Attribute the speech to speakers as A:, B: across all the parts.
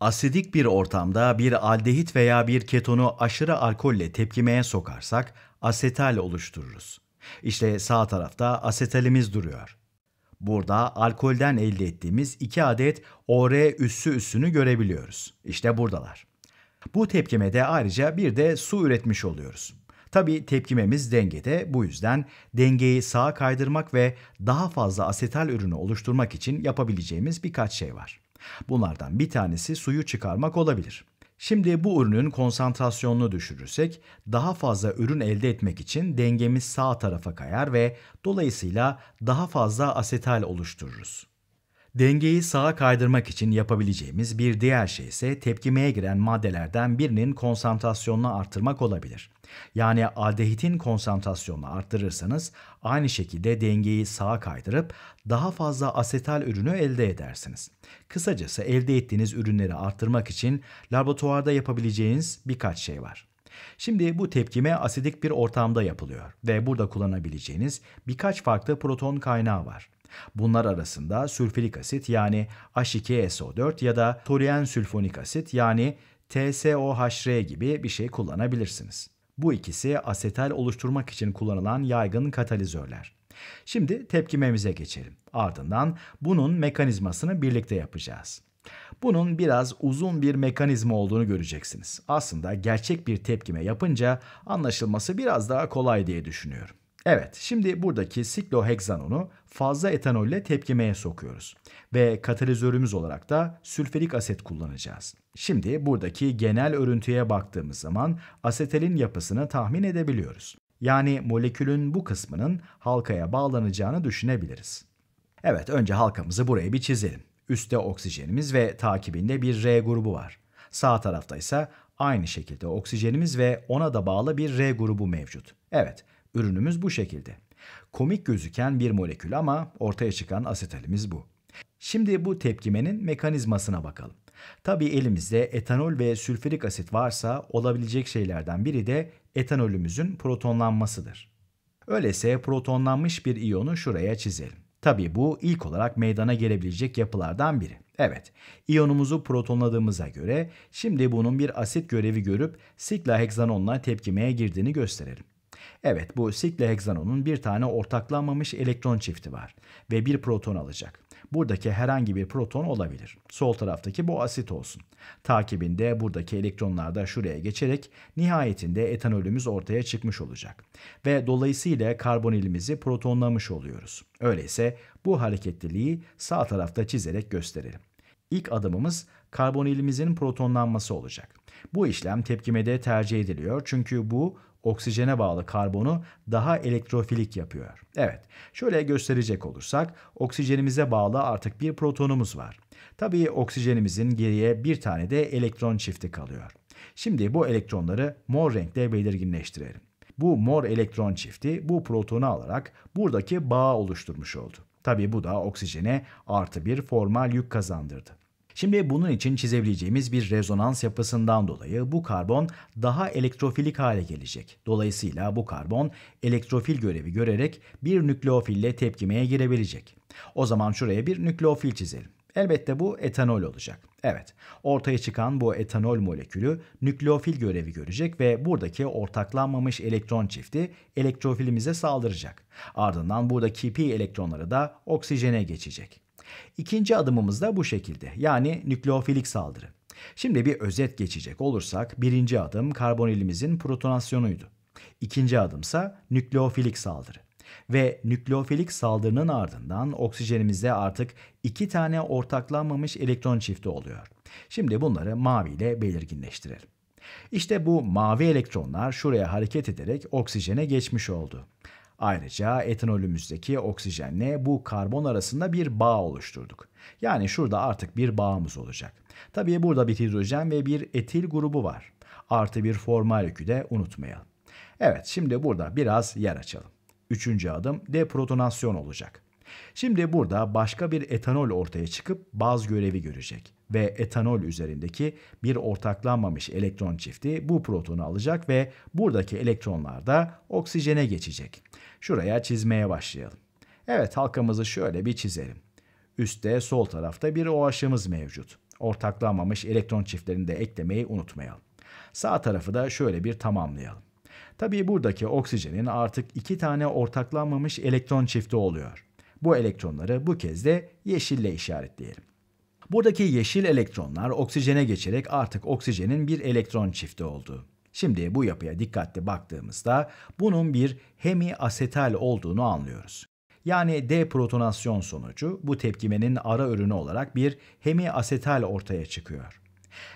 A: Asidik bir ortamda bir aldehit veya bir ketonu aşırı alkolle tepkimeye sokarsak asetal oluştururuz. İşte sağ tarafta asetalimiz duruyor. Burada alkolden elde ettiğimiz iki adet OR üssü üssünü görebiliyoruz. İşte buradalar. Bu tepkimede ayrıca bir de su üretmiş oluyoruz. Tabi tepkimemiz dengede bu yüzden dengeyi sağa kaydırmak ve daha fazla asetal ürünü oluşturmak için yapabileceğimiz birkaç şey var. Bunlardan bir tanesi suyu çıkarmak olabilir. Şimdi bu ürünün konsantrasyonunu düşürürsek daha fazla ürün elde etmek için dengemiz sağ tarafa kayar ve dolayısıyla daha fazla asetal oluştururuz. Dengeyi sağa kaydırmak için yapabileceğimiz bir diğer şey ise tepkimeye giren maddelerden birinin konsantrasyonunu artırmak olabilir. Yani aldehitin konsantrasyonunu arttırırsanız aynı şekilde dengeyi sağa kaydırıp daha fazla asetal ürünü elde edersiniz. Kısacası elde ettiğiniz ürünleri arttırmak için laboratuvarda yapabileceğiniz birkaç şey var. Şimdi bu tepkime asidik bir ortamda yapılıyor ve burada kullanabileceğiniz birkaç farklı proton kaynağı var. Bunlar arasında sülfürik asit yani H2SO4 ya da torien sülfonik asit yani TSOHR gibi bir şey kullanabilirsiniz. Bu ikisi asetal oluşturmak için kullanılan yaygın katalizörler. Şimdi tepkimemize geçelim. Ardından bunun mekanizmasını birlikte yapacağız. Bunun biraz uzun bir mekanizma olduğunu göreceksiniz. Aslında gerçek bir tepkime yapınca anlaşılması biraz daha kolay diye düşünüyorum. Evet, şimdi buradaki sikloheksanonu fazla etanolle tepkimeye sokuyoruz ve katalizörümüz olarak da sülfürik aset kullanacağız. Şimdi buradaki genel örüntüye baktığımız zaman asetilin yapısını tahmin edebiliyoruz. Yani molekülün bu kısmının halkaya bağlanacağını düşünebiliriz. Evet, önce halkamızı buraya bir çizelim. Üste oksijenimiz ve takibinde bir R grubu var. Sağ tarafta ise aynı şekilde oksijenimiz ve ona da bağlı bir R grubu mevcut. Evet, Ürünümüz bu şekilde. Komik gözüken bir molekül ama ortaya çıkan asetalimiz bu. Şimdi bu tepkimenin mekanizmasına bakalım. Tabi elimizde etanol ve sülfürik asit varsa olabilecek şeylerden biri de etanolümüzün protonlanmasıdır. Öyleyse protonlanmış bir iyonu şuraya çizelim. Tabi bu ilk olarak meydana gelebilecek yapılardan biri. Evet, iyonumuzu protonladığımıza göre şimdi bunun bir asit görevi görüp siklaheksanonla tepkimeye girdiğini gösterelim. Evet bu sikle bir tane ortaklanmamış elektron çifti var ve bir proton alacak. Buradaki herhangi bir proton olabilir. Sol taraftaki bu asit olsun. Takibinde buradaki elektronlar da şuraya geçerek nihayetinde etanolümüz ortaya çıkmış olacak. Ve dolayısıyla karbonilimizi protonlamış oluyoruz. Öyleyse bu hareketliliği sağ tarafta çizerek gösterelim. İlk adımımız karbonilimizin protonlanması olacak. Bu işlem tepkimede tercih ediliyor çünkü bu oksijene bağlı karbonu daha elektrofilik yapıyor. Evet, şöyle gösterecek olursak oksijenimize bağlı artık bir protonumuz var. Tabii oksijenimizin geriye bir tane de elektron çifti kalıyor. Şimdi bu elektronları mor renkte belirginleştirelim. Bu mor elektron çifti bu protonu alarak buradaki bağı oluşturmuş oldu. Tabii bu da oksijene artı bir formal yük kazandırdı. Şimdi bunun için çizebileceğimiz bir rezonans yapısından dolayı bu karbon daha elektrofilik hale gelecek. Dolayısıyla bu karbon elektrofil görevi görerek bir nükleofille tepkimeye girebilecek. O zaman şuraya bir nükleofil çizelim. Elbette bu etanol olacak. Evet, ortaya çıkan bu etanol molekülü nükleofil görevi görecek ve buradaki ortaklanmamış elektron çifti elektrofilimize saldıracak. Ardından buradaki pi elektronları da oksijene geçecek. İkinci adımımız da bu şekilde. Yani nükleofilik saldırı. Şimdi bir özet geçecek olursak birinci adım karbonilimizin protonasyonuydu. İkinci adımsa nükleofilik saldırı. Ve nükleofilik saldırının ardından oksijenimizde artık iki tane ortaklanmamış elektron çifti oluyor. Şimdi bunları mavi ile belirginleştirelim. İşte bu mavi elektronlar şuraya hareket ederek oksijene geçmiş oldu. Ayrıca etanolümüzdeki oksijenle bu karbon arasında bir bağ oluşturduk. Yani şurada artık bir bağımız olacak. Tabii burada bir hidrojen ve bir etil grubu var. Artı bir formal yükü de unutmayalım. Evet şimdi burada biraz yer açalım. Üçüncü adım deprotonasyon olacak. Şimdi burada başka bir etanol ortaya çıkıp baz görevi görecek ve etanol üzerindeki bir ortaklanmamış elektron çifti bu protonu alacak ve buradaki elektronlar da oksijene geçecek. Şuraya çizmeye başlayalım. Evet halkamızı şöyle bir çizelim. Üste sol tarafta bir OH'ımız mevcut. Ortaklanmamış elektron çiftlerini de eklemeyi unutmayalım. Sağ tarafı da şöyle bir tamamlayalım. Tabii buradaki oksijenin artık iki tane ortaklanmamış elektron çifti oluyor. Bu elektronları bu kez de yeşille işaretleyelim. Buradaki yeşil elektronlar oksijene geçerek artık oksijenin bir elektron çifti oldu. Şimdi bu yapıya dikkatli baktığımızda bunun bir hemiasetal olduğunu anlıyoruz. Yani deprotonasyon sonucu bu tepkimenin ara ürünü olarak bir hemiasetal ortaya çıkıyor.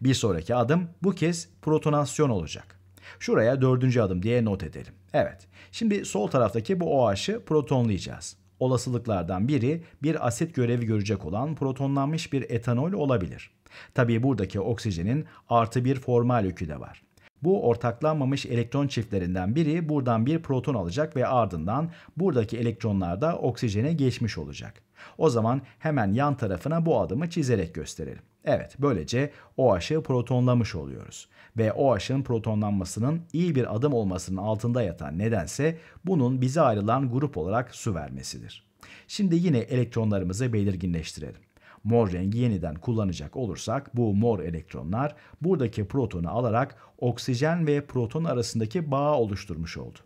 A: Bir sonraki adım bu kez protonasyon olacak. Şuraya dördüncü adım diye not edelim. Evet, şimdi sol taraftaki bu OH'ı protonlayacağız olasılıklardan biri bir asit görevi görecek olan protonlanmış bir etanol olabilir. Tabii buradaki oksijenin artı bir formal yükü de var. Bu ortaklanmamış elektron çiftlerinden biri buradan bir proton alacak ve ardından buradaki elektronlar da oksijene geçmiş olacak. O zaman hemen yan tarafına bu adımı çizerek gösterelim. Evet, böylece OH'ı protonlamış oluyoruz. Ve OH'ın protonlanmasının iyi bir adım olmasının altında yatan nedense bunun bize ayrılan grup olarak su vermesidir. Şimdi yine elektronlarımızı belirginleştirelim. Mor rengi yeniden kullanacak olursak bu mor elektronlar buradaki protonu alarak oksijen ve proton arasındaki bağı oluşturmuş oldu.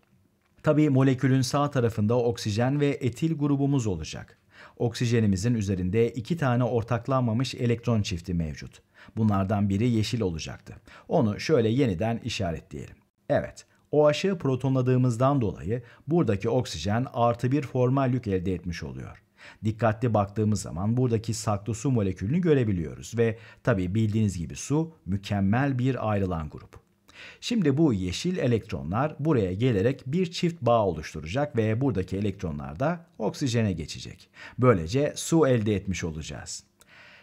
A: Tabii molekülün sağ tarafında oksijen ve etil grubumuz olacak. Oksijenimizin üzerinde iki tane ortaklanmamış elektron çifti mevcut. Bunlardan biri yeşil olacaktı. Onu şöyle yeniden işaretleyelim. Evet, o OH'ı protonladığımızdan dolayı buradaki oksijen artı bir formal yük elde etmiş oluyor. Dikkatli baktığımız zaman buradaki saklı su molekülünü görebiliyoruz ve tabi bildiğiniz gibi su mükemmel bir ayrılan grup. Şimdi bu yeşil elektronlar buraya gelerek bir çift bağ oluşturacak ve buradaki elektronlar da oksijene geçecek. Böylece su elde etmiş olacağız.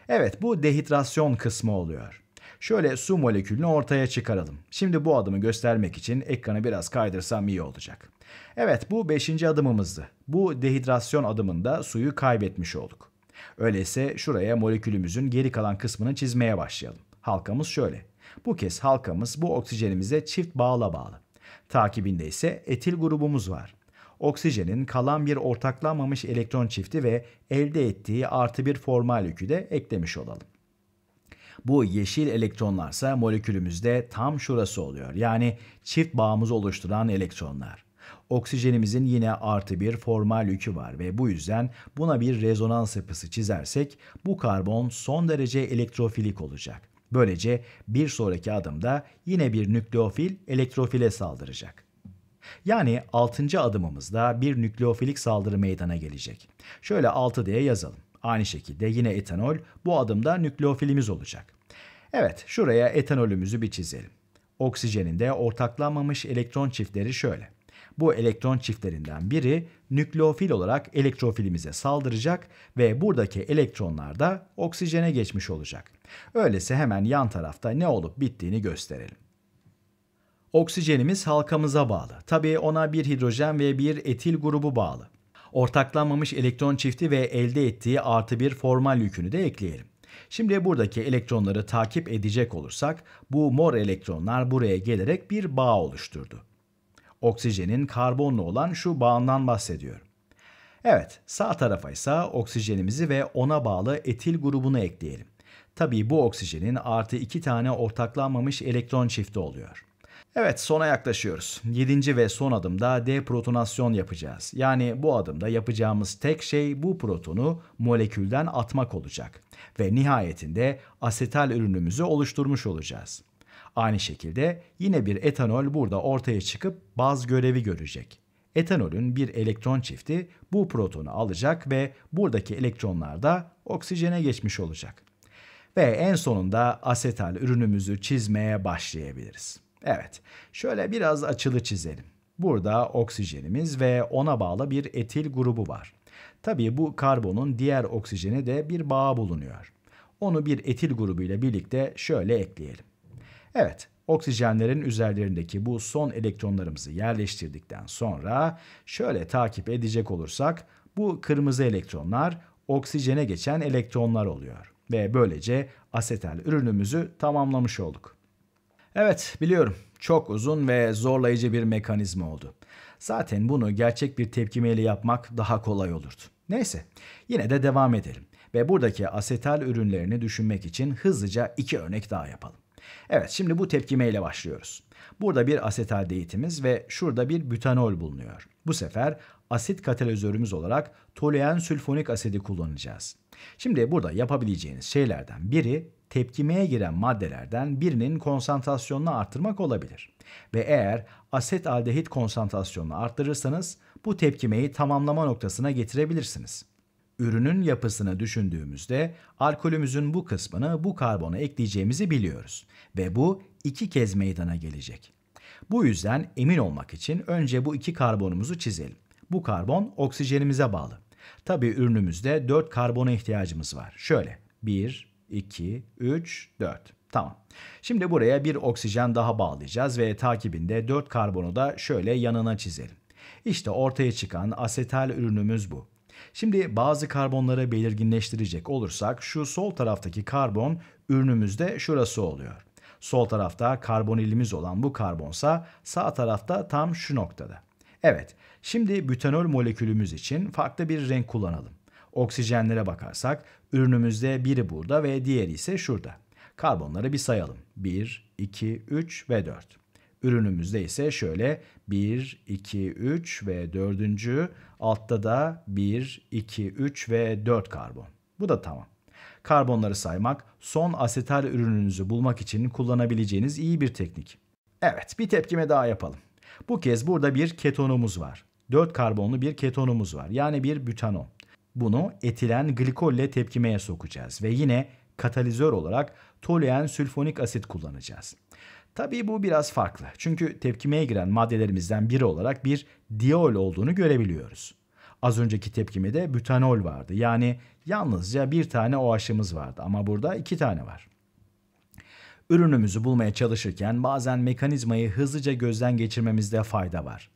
A: Evet bu dehidrasyon kısmı oluyor. Şöyle su molekülünü ortaya çıkaralım. Şimdi bu adımı göstermek için ekranı biraz kaydırsam iyi olacak. Evet bu 5. adımımızdı. Bu dehidrasyon adımında suyu kaybetmiş olduk. Öyleyse şuraya molekülümüzün geri kalan kısmını çizmeye başlayalım. Halkamız şöyle. Bu kez halkamız bu oksijenimize çift bağla bağlı. Takibinde ise etil grubumuz var. Oksijenin kalan bir ortaklanmamış elektron çifti ve elde ettiği artı bir formal yükü de eklemiş olalım. Bu yeşil elektronlarsa molekülümüzde tam şurası oluyor. Yani çift bağımızı oluşturan elektronlar. Oksijenimizin yine artı bir formal yükü var ve bu yüzden buna bir rezonans yapısı çizersek bu karbon son derece elektrofilik olacak. Böylece bir sonraki adımda yine bir nükleofil elektrofile saldıracak. Yani 6. adımımızda bir nükleofilik saldırı meydana gelecek. Şöyle 6 diye yazalım. Aynı şekilde yine etanol bu adımda nükleofilimiz olacak. Evet şuraya etanolümüzü bir çizelim. Oksijeninde de ortaklanmamış elektron çiftleri şöyle. Bu elektron çiftlerinden biri nükleofil olarak elektrofilimize saldıracak ve buradaki elektronlar da oksijene geçmiş olacak. Öyleyse hemen yan tarafta ne olup bittiğini gösterelim. Oksijenimiz halkamıza bağlı. Tabii ona bir hidrojen ve bir etil grubu bağlı. Ortaklanmamış elektron çifti ve elde ettiği artı bir formal yükünü de ekleyelim. Şimdi buradaki elektronları takip edecek olursak bu mor elektronlar buraya gelerek bir bağ oluşturdu oksijenin karbonlu olan şu bağından bahsediyorum. Evet, sağ tarafa ise oksijenimizi ve ona bağlı etil grubunu ekleyelim. Tabii bu oksijenin artı iki tane ortaklanmamış elektron çifti oluyor. Evet sona yaklaşıyoruz. Yedinci ve son adımda deprotonasyon yapacağız. Yani bu adımda yapacağımız tek şey bu protonu molekülden atmak olacak. Ve nihayetinde asetal ürünümüzü oluşturmuş olacağız. Aynı şekilde yine bir etanol burada ortaya çıkıp baz görevi görecek. Etanolün bir elektron çifti bu protonu alacak ve buradaki elektronlar da oksijene geçmiş olacak. Ve en sonunda asetal ürünümüzü çizmeye başlayabiliriz. Evet, şöyle biraz açılı çizelim. Burada oksijenimiz ve ona bağlı bir etil grubu var. Tabii bu karbonun diğer oksijene de bir bağı bulunuyor. Onu bir etil grubu ile birlikte şöyle ekleyelim. Evet, oksijenlerin üzerlerindeki bu son elektronlarımızı yerleştirdikten sonra şöyle takip edecek olursak bu kırmızı elektronlar oksijene geçen elektronlar oluyor ve böylece asetal ürünümüzü tamamlamış olduk. Evet, biliyorum. Çok uzun ve zorlayıcı bir mekanizma oldu. Zaten bunu gerçek bir tepkimeyle yapmak daha kolay olurdu. Neyse, yine de devam edelim ve buradaki asetal ürünlerini düşünmek için hızlıca iki örnek daha yapalım. Evet şimdi bu tepkimeyle başlıyoruz. Burada bir asetaldehitimiz ve şurada bir butanol bulunuyor. Bu sefer asit katalizörümüz olarak toluen sülfonik asidi kullanacağız. Şimdi burada yapabileceğiniz şeylerden biri tepkimeye giren maddelerden birinin konsantrasyonunu arttırmak olabilir. Ve eğer asetaldehit konsantrasyonunu arttırırsanız bu tepkimeyi tamamlama noktasına getirebilirsiniz. Ürünün yapısını düşündüğümüzde alkolümüzün bu kısmını bu karbona ekleyeceğimizi biliyoruz ve bu iki kez meydana gelecek. Bu yüzden emin olmak için önce bu iki karbonumuzu çizelim. Bu karbon oksijenimize bağlı. Tabii ürünümüzde 4 karbona ihtiyacımız var. Şöyle 1, 2, 3, 4. Tamam. Şimdi buraya bir oksijen daha bağlayacağız ve takibinde 4 karbonu da şöyle yanına çizelim. İşte ortaya çıkan asetal ürünümüz bu. Şimdi bazı karbonları belirginleştirecek olursak şu sol taraftaki karbon ürünümüzde şurası oluyor. Sol tarafta karbonilimiz olan bu karbonsa sağ tarafta tam şu noktada. Evet, şimdi bütanol molekülümüz için farklı bir renk kullanalım. Oksijenlere bakarsak ürünümüzde biri burada ve diğeri ise şurada. Karbonları bir sayalım. 1, 2, 3 ve 4. Ürünümüzde ise şöyle 1, 2, 3 ve 4. Altta da 1, 2, 3 ve 4 karbon. Bu da tamam. Karbonları saymak son asetal ürününüzü bulmak için kullanabileceğiniz iyi bir teknik. Evet bir tepkime daha yapalım. Bu kez burada bir ketonumuz var. 4 karbonlu bir ketonumuz var. Yani bir butanon. Bunu etilen glikolle tepkimeye sokacağız ve yine katalizör olarak toluen sülfonik asit kullanacağız. Tabii bu biraz farklı. Çünkü tepkimeye giren maddelerimizden biri olarak bir diol olduğunu görebiliyoruz. Az önceki tepkimede butanol vardı. Yani yalnızca bir tane OH'ımız vardı ama burada iki tane var. Ürünümüzü bulmaya çalışırken bazen mekanizmayı hızlıca gözden geçirmemizde fayda var.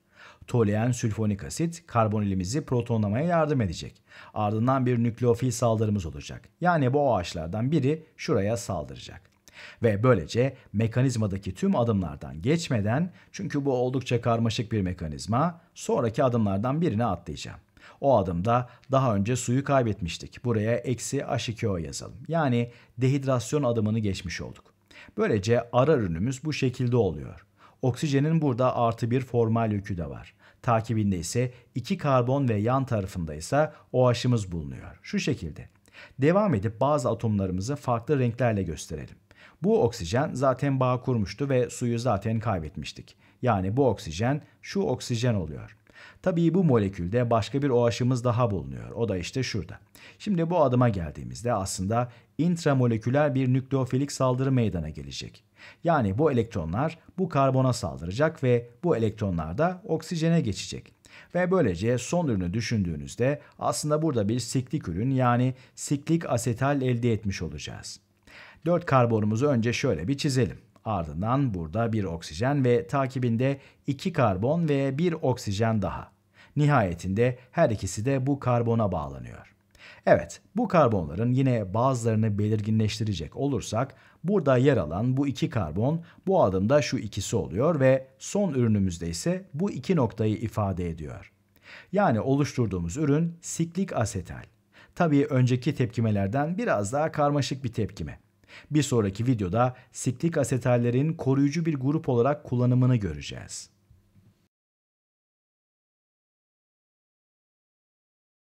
A: Toleyen sülfonik asit karbonilimizi protonlamaya yardım edecek. Ardından bir nükleofil saldırımız olacak. Yani bu ağaçlardan biri şuraya saldıracak. Ve böylece mekanizmadaki tüm adımlardan geçmeden çünkü bu oldukça karmaşık bir mekanizma sonraki adımlardan birine atlayacağım. O adımda daha önce suyu kaybetmiştik. Buraya eksi H2O yazalım. Yani dehidrasyon adımını geçmiş olduk. Böylece ara ürünümüz bu şekilde oluyor. Oksijenin burada artı bir formal yükü de var. Takibinde ise iki karbon ve yan tarafında ise OH'ımız bulunuyor. Şu şekilde. Devam edip bazı atomlarımızı farklı renklerle gösterelim. Bu oksijen zaten bağ kurmuştu ve suyu zaten kaybetmiştik. Yani bu oksijen şu oksijen oluyor. Tabii bu molekülde başka bir OH'ımız daha bulunuyor. O da işte şurada. Şimdi bu adıma geldiğimizde aslında intramoleküler bir nükleofilik saldırı meydana gelecek. Yani bu elektronlar bu karbona saldıracak ve bu elektronlar da oksijene geçecek. Ve böylece son ürünü düşündüğünüzde aslında burada bir siklik ürün yani siklik asetal elde etmiş olacağız. 4 karbonumuzu önce şöyle bir çizelim. Ardından burada bir oksijen ve takibinde 2 karbon ve 1 oksijen daha. Nihayetinde her ikisi de bu karbona bağlanıyor. Evet, bu karbonların yine bazılarını belirginleştirecek olursak burada yer alan bu iki karbon bu adımda şu ikisi oluyor ve son ürünümüzde ise bu iki noktayı ifade ediyor. Yani oluşturduğumuz ürün siklik asetal. Tabii önceki tepkimelerden biraz daha karmaşık bir tepkime. Bir sonraki videoda siklik asetallerin koruyucu bir grup olarak kullanımını göreceğiz.